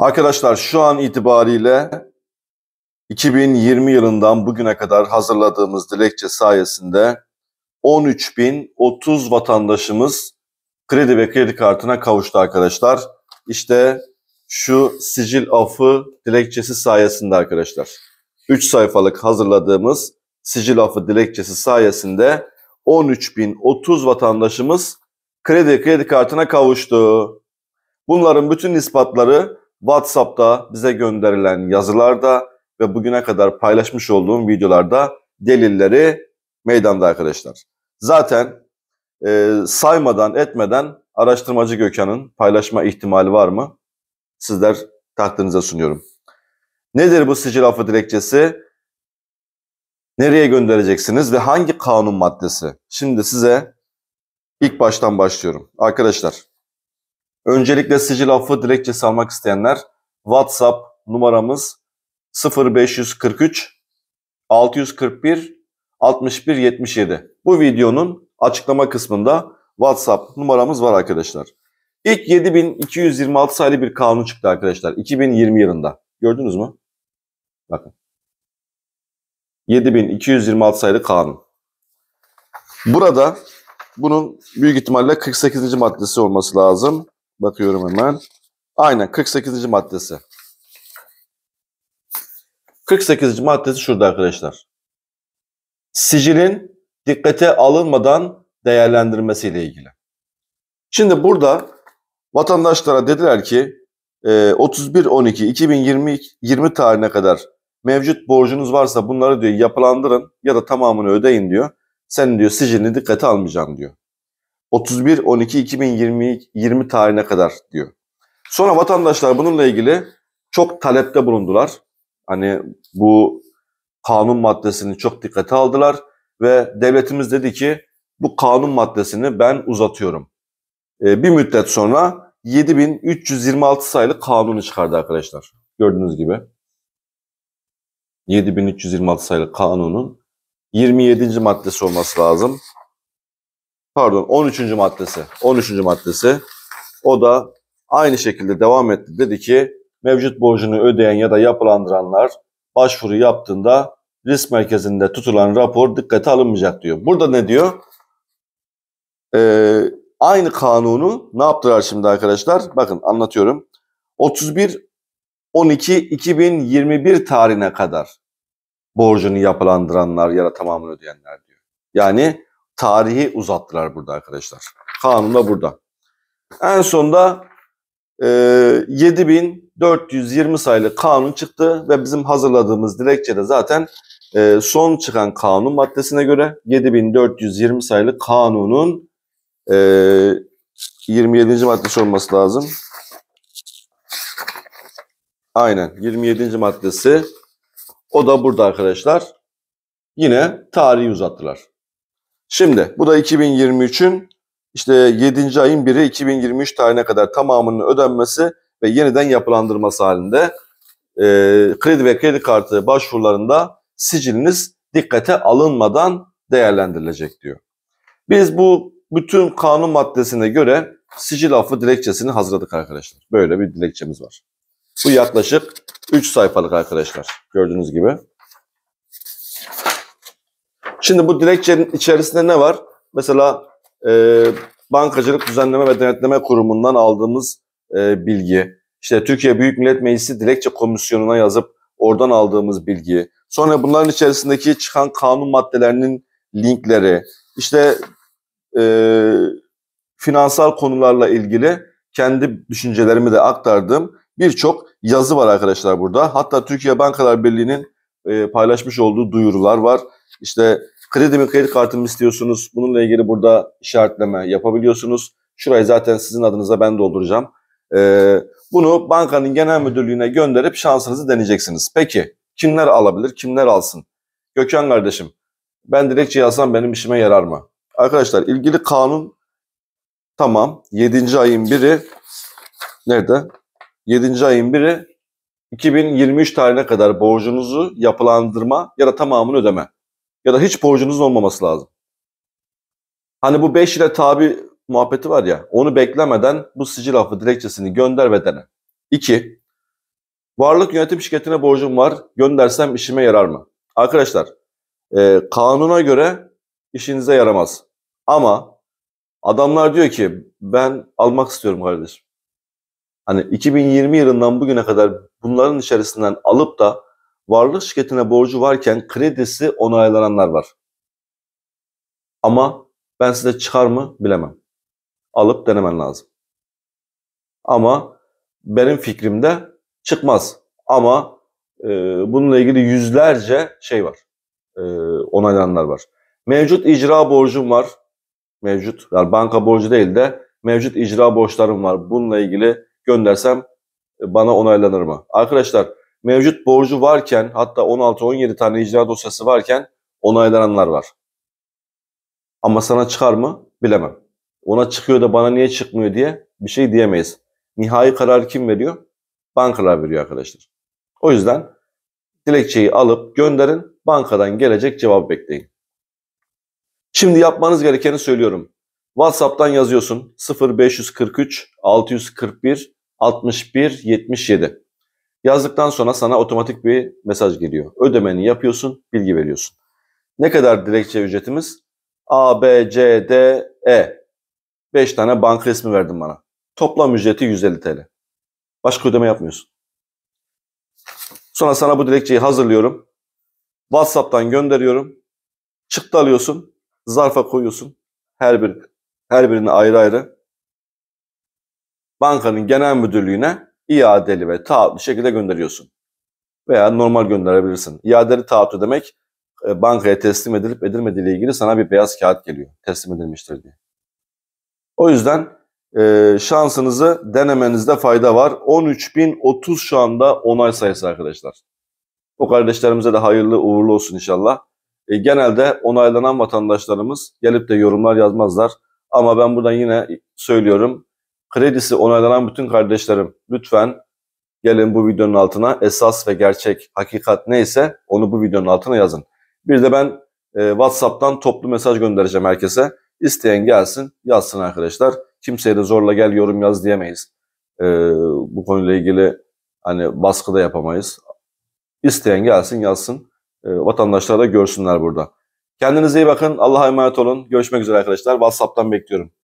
Arkadaşlar şu an itibariyle 2020 yılından bugüne kadar hazırladığımız dilekçe sayesinde 13.030 vatandaşımız kredi ve kredi kartına kavuştu arkadaşlar. İşte şu sicil afı dilekçesi sayesinde arkadaşlar. 3 sayfalık hazırladığımız sicil afı dilekçesi sayesinde 13.030 vatandaşımız kredi kredi kartına kavuştu. Bunların bütün ispatları WhatsApp'ta bize gönderilen yazılarda ve bugüne kadar paylaşmış olduğum videolarda delilleri meydanda arkadaşlar. Zaten e, saymadan etmeden araştırmacı Gökhan'ın paylaşma ihtimali var mı? Sizler tahtınıza sunuyorum. Nedir bu sicil affı dilekçesi? Nereye göndereceksiniz ve hangi kanun maddesi? Şimdi size ilk baştan başlıyorum. Arkadaşlar Öncelikle sicil affı dilekçesi almak isteyenler WhatsApp numaramız 0543 641 61 77. Bu videonun açıklama kısmında WhatsApp numaramız var arkadaşlar. İlk 7226 sayılı bir kanun çıktı arkadaşlar 2020 yılında. Gördünüz mü? Bakın. 7226 sayılı kanun. Burada bunun büyük ihtimalle 48. maddesi olması lazım. Bakıyorum hemen. Aynen 48. maddesi. 48. maddesi şurada arkadaşlar. Sicilin dikkate alınmadan değerlendirmesi ile ilgili. Şimdi burada vatandaşlara dediler ki 31-12-2020 e, tarihine kadar mevcut borcunuz varsa bunları diyor yapılandırın ya da tamamını ödeyin diyor. Sen diyor sicilini dikkate almayacağım diyor. 31-12-2020 tarihine kadar diyor. Sonra vatandaşlar bununla ilgili çok talepte bulundular. Hani bu kanun maddesini çok dikkate aldılar ve devletimiz dedi ki bu kanun maddesini ben uzatıyorum. Ee, bir müddet sonra 7326 sayılı kanunu çıkardı arkadaşlar. Gördüğünüz gibi. 7326 sayılı kanunun 27. maddesi olması lazım pardon 13. maddesi. 13. maddesi. O da aynı şekilde devam etti. Dedi ki mevcut borcunu ödeyen ya da yapılandıranlar başvuru yaptığında risk merkezinde tutulan rapor dikkate alınmayacak diyor. Burada ne diyor? Ee, aynı kanunu ne yaptılar şimdi arkadaşlar? Bakın anlatıyorum. 31 12 2021 tarihine kadar borcunu yapılandıranlar ya da tamamını ödeyenler diyor. Yani tarihi uzattılar burada arkadaşlar. Kanun da burada. En sonunda e, 7420 sayılı kanun çıktı ve bizim hazırladığımız dilekçede zaten e, son çıkan kanun maddesine göre 7420 sayılı kanunun e, 27. maddesi olması lazım. Aynen 27. maddesi o da burada arkadaşlar. Yine tarihi uzattılar. Şimdi bu da 2023'ün işte 7. ayın 1'i 2023 tarihine kadar tamamının ödenmesi ve yeniden yapılandırması halinde e, kredi ve kredi kartı başvurularında siciliniz dikkate alınmadan değerlendirilecek diyor. Biz bu bütün kanun maddesine göre sicil affı dilekçesini hazırladık arkadaşlar. Böyle bir dilekçemiz var. Bu yaklaşık 3 sayfalık arkadaşlar gördüğünüz gibi. Şimdi bu dilekçenin içerisinde ne var? Mesela e, Bankacılık Düzenleme ve Denetleme Kurumu'ndan aldığımız e, bilgi, işte Türkiye Büyük Millet Meclisi Dilekçe Komisyonu'na yazıp oradan aldığımız bilgi, sonra bunların içerisindeki çıkan kanun maddelerinin linkleri, işte e, finansal konularla ilgili kendi düşüncelerimi de aktardığım birçok yazı var arkadaşlar burada. Hatta Türkiye Bankalar Birliği'nin e, paylaşmış olduğu duyurular var. İşte kredi mi kredi kartı mı istiyorsunuz? Bununla ilgili burada işaretleme yapabiliyorsunuz. Şurayı zaten sizin adınıza ben dolduracağım. E, bunu bankanın genel müdürlüğüne gönderip şansınızı deneyeceksiniz. Peki kimler alabilir, kimler alsın? Gökhan kardeşim, ben dilekçe yazsam benim işime yarar mı? Arkadaşlar ilgili kanun tamam. 7. ayın biri nerede? 7. ayın biri 2023 tarihine kadar borcunuzu yapılandırma ya da tamamını ödeme. Ya da hiç borcunuzun olmaması lazım. Hani bu 5 ile tabi muhabbeti var ya onu beklemeden bu sicil affı dilekçesini gönder ve dene. 2. Varlık yönetim şirketine borcum var göndersem işime yarar mı? Arkadaşlar e, kanuna göre işinize yaramaz. Ama adamlar diyor ki ben almak istiyorum kardeşim hani 2020 yılından bugüne kadar bunların içerisinden alıp da varlık şirketine borcu varken kredisi onaylananlar var. Ama ben size çıkar mı bilemem. Alıp denemen lazım. Ama benim fikrimde çıkmaz. Ama e, bununla ilgili yüzlerce şey var. E, onaylananlar var. Mevcut icra borcum var. Mevcut, yani banka borcu değil de mevcut icra borçlarım var. Bununla ilgili göndersem e, bana onaylanır mı? Arkadaşlar mevcut borcu varken hatta 16-17 tane icra dosyası varken onaylananlar var. Ama sana çıkar mı? Bilemem. Ona çıkıyor da bana niye çıkmıyor diye bir şey diyemeyiz. Nihai kararı kim veriyor? Bankalar veriyor arkadaşlar. O yüzden dilekçeyi alıp gönderin. Bankadan gelecek cevap bekleyin. Şimdi yapmanız gerekeni söylüyorum. WhatsApp'tan yazıyorsun 0543 641 61 77. Yazdıktan sonra sana otomatik bir mesaj geliyor. Ödemeni yapıyorsun, bilgi veriyorsun. Ne kadar dilekçe ücretimiz? A, B, C, D, E. 5 tane bank resmi verdin bana. Toplam ücreti 150 TL. Başka ödeme yapmıyorsun. Sonra sana bu dilekçeyi hazırlıyorum. WhatsApp'tan gönderiyorum. Çıktı alıyorsun. Zarfa koyuyorsun. Her bir her birini ayrı ayrı bankanın genel müdürlüğüne iadeli ve taahhütlü şekilde gönderiyorsun. Veya normal gönderebilirsin. İadeli taahhütlü demek e, bankaya teslim edilip edilmediği ile ilgili sana bir beyaz kağıt geliyor. Teslim edilmiştir diye. O yüzden e, şansınızı denemenizde fayda var. 13.030 şu anda onay sayısı arkadaşlar. O kardeşlerimize de hayırlı uğurlu olsun inşallah. E, genelde onaylanan vatandaşlarımız gelip de yorumlar yazmazlar. Ama ben buradan yine söylüyorum. Kredisi onaylanan bütün kardeşlerim lütfen gelin bu videonun altına esas ve gerçek hakikat neyse onu bu videonun altına yazın. Bir de ben e, WhatsApp'tan toplu mesaj göndereceğim herkese. İsteyen gelsin yazsın arkadaşlar. Kimseye de zorla gel yorum yaz diyemeyiz. E, bu konuyla ilgili hani baskı da yapamayız. İsteyen gelsin yazsın. E, vatandaşlar da görsünler burada. Kendinize iyi bakın. Allah'a emanet olun. Görüşmek üzere arkadaşlar. WhatsApp'tan bekliyorum.